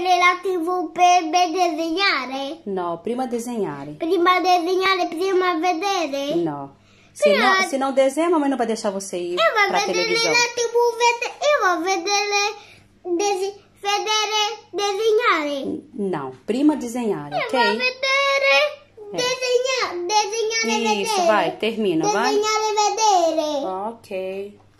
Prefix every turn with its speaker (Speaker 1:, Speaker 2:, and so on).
Speaker 1: dell'attivo per disegnare? É? No, prima disegnare. Prima desenhar, prima é vedere? É? No. Se, prima... não, se não desenha, a mamãe não vai deixar você ir Eu vou vedere la TV, eu vou vedere, vedere
Speaker 2: desenhar.
Speaker 3: Não, prima desenhar, ok? Eu vou
Speaker 2: vedere,
Speaker 4: desenhar, é.
Speaker 5: desenhare, Isso, vai, termina, desenhare vai.
Speaker 4: Desenhare, vedere. Ok.